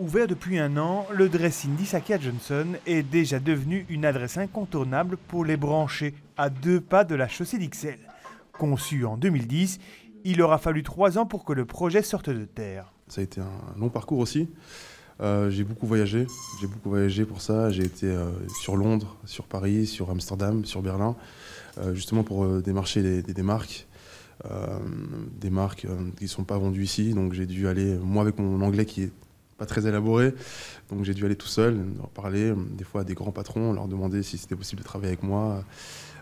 Ouvert depuis un an, le dressing d'Isakia Johnson est déjà devenu une adresse incontournable pour les branchés à deux pas de la chaussée d'Ixelles. Conçu en 2010, il aura fallu trois ans pour que le projet sorte de terre. Ça a été un long parcours aussi. Euh, j'ai beaucoup voyagé, j'ai beaucoup voyagé pour ça. J'ai été euh, sur Londres, sur Paris, sur Amsterdam, sur Berlin, euh, justement pour démarcher des marques. des marques qui ne sont pas vendues ici, donc j'ai dû aller, moi avec mon anglais qui est pas très élaboré. Donc j'ai dû aller tout seul, leur parler, euh, des fois à des grands patrons, leur demander si c'était possible de travailler avec moi.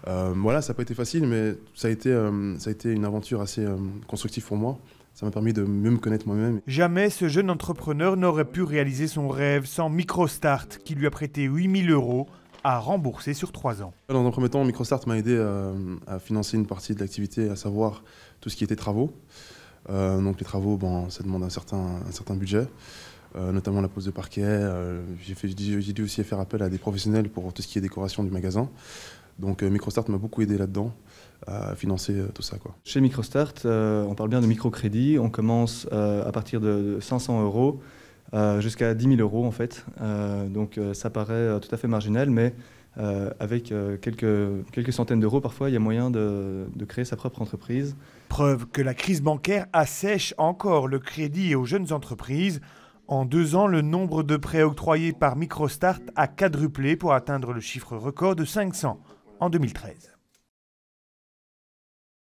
Euh, voilà, ça n'a pas été facile, mais ça a été, euh, ça a été une aventure assez constructive pour moi. Ça m'a permis de mieux me connaître moi-même. Jamais ce jeune entrepreneur n'aurait pu réaliser son rêve sans MicroStart, qui lui a prêté 8000 euros à rembourser sur trois ans. Dans un premier temps, MicroStart m'a aidé à financer une partie de l'activité, à savoir tout ce qui était travaux. donc les travaux, ça demande un certain, un certain budget. Euh, notamment la pose de parquet. Euh, j'ai dû aussi faire appel à des professionnels pour tout ce qui est décoration du magasin. Donc euh, MicroStart m'a beaucoup aidé là-dedans à financer tout ça. Quoi. Chez MicroStart, on parle bien de microcrédit. On commence à partir de 500 euros jusqu'à 10 000 euros en fait. donc ça paraît tout à fait marginal, mais avec quelques, quelques centaines d'euros, parfois, il y a moyen de, de, créer sa propre entreprise. Preuve que la crise bancaire assèche encore le crédit aux jeunes entreprises en deux ans, le nombre de prêts octroyés par MicroStart a quadruplé pour atteindre le chiffre record de 500 en 2013.